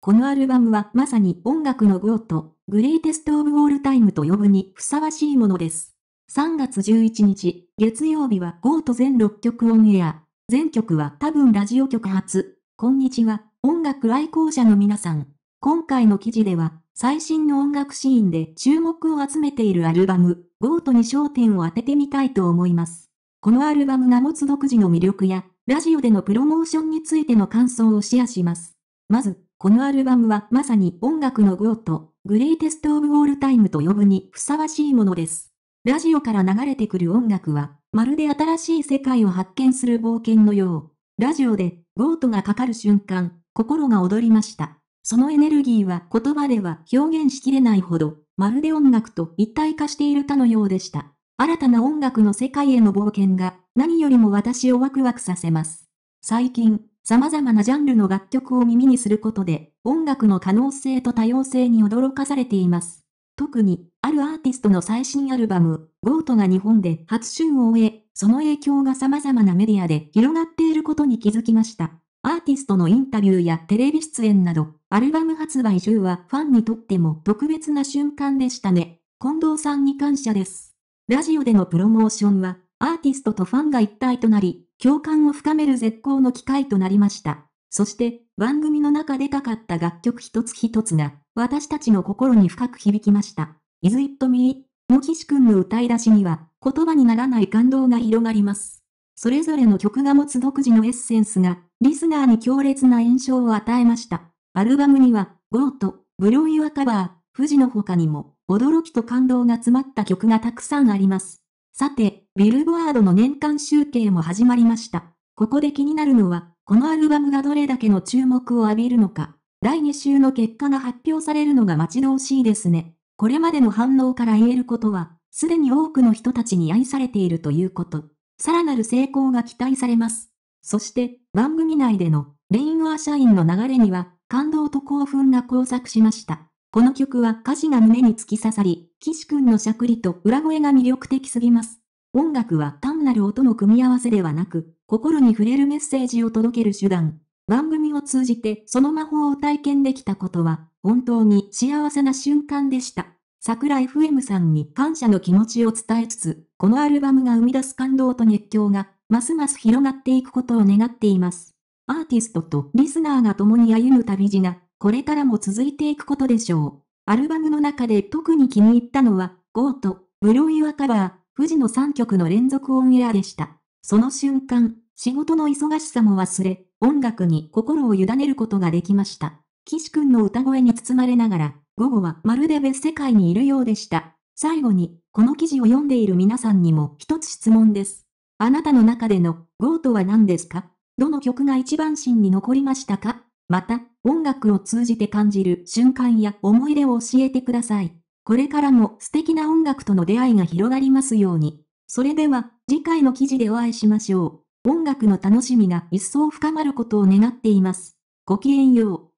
このアルバムはまさに音楽のゴート、グレイテストオブオールタイムと呼ぶにふさわしいものです。3月11日、月曜日はゴート全6曲オンエア。全曲は多分ラジオ局発。こんにちは、音楽愛好者の皆さん。今回の記事では、最新の音楽シーンで注目を集めているアルバム、ゴートに焦点を当ててみたいと思います。このアルバムが持つ独自の魅力や、ラジオでのプロモーションについての感想をシェアします。まず、このアルバムはまさに音楽のゴート、グレイテストオブオールタイムと呼ぶにふさわしいものです。ラジオから流れてくる音楽は、まるで新しい世界を発見する冒険のよう。ラジオで、ゴートがかかる瞬間、心が躍りました。そのエネルギーは言葉では表現しきれないほど、まるで音楽と一体化しているかのようでした。新たな音楽の世界への冒険が、何よりも私をワクワクさせます。最近、様々なジャンルの楽曲を耳にすることで、音楽の可能性と多様性に驚かされています。特に、あるアーティストの最新アルバム、ゴートが日本で初春を終え、その影響が様々なメディアで広がっていることに気づきました。アーティストのインタビューやテレビ出演など、アルバム発売中はファンにとっても特別な瞬間でしたね。近藤さんに感謝です。ラジオでのプロモーションは、アーティストとファンが一体となり、共感を深める絶好の機会となりました。そして、番組の中でかかった楽曲一つ一つが、私たちの心に深く響きました。Is It Me? の岸くんの歌い出しには、言葉にならない感動が広がります。それぞれの曲が持つ独自のエッセンスが、リスナーに強烈な印象を与えました。アルバムには、ゴート、ブローイワカバー、富士の他にも、驚きと感動が詰まった曲がたくさんあります。さて、ビルボワードの年間集計も始まりました。ここで気になるのは、このアルバムがどれだけの注目を浴びるのか。第2週の結果が発表されるのが待ち遠しいですね。これまでの反応から言えることは、すでに多くの人たちに愛されているということ。さらなる成功が期待されます。そして、番組内での、レイン・ワー・シャインの流れには、感動と興奮が交錯しました。この曲は歌詞が胸に突き刺さり、岸君のしゃくりと裏声が魅力的すぎます。音楽は単なる音の組み合わせではなく、心に触れるメッセージを届ける手段。番組を通じてその魔法を体験できたことは、本当に幸せな瞬間でした。桜 FM さんに感謝の気持ちを伝えつつ、このアルバムが生み出す感動と熱狂が、ますます広がっていくことを願っています。アーティストとリスナーが共に歩む旅路なこれからも続いていくことでしょう。アルバムの中で特に気に入ったのは、ゴート、ブルーイワカバー、富士の3曲の連続オンエアでした。その瞬間、仕事の忙しさも忘れ、音楽に心を委ねることができました。岸くんの歌声に包まれながら、午後はまるで別世界にいるようでした。最後に、この記事を読んでいる皆さんにも一つ質問です。あなたの中での、ゴートは何ですかどの曲が一番芯に残りましたかまた、音楽を通じて感じる瞬間や思い出を教えてください。これからも素敵な音楽との出会いが広がりますように。それでは、次回の記事でお会いしましょう。音楽の楽しみが一層深まることを願っています。ごきげんよう。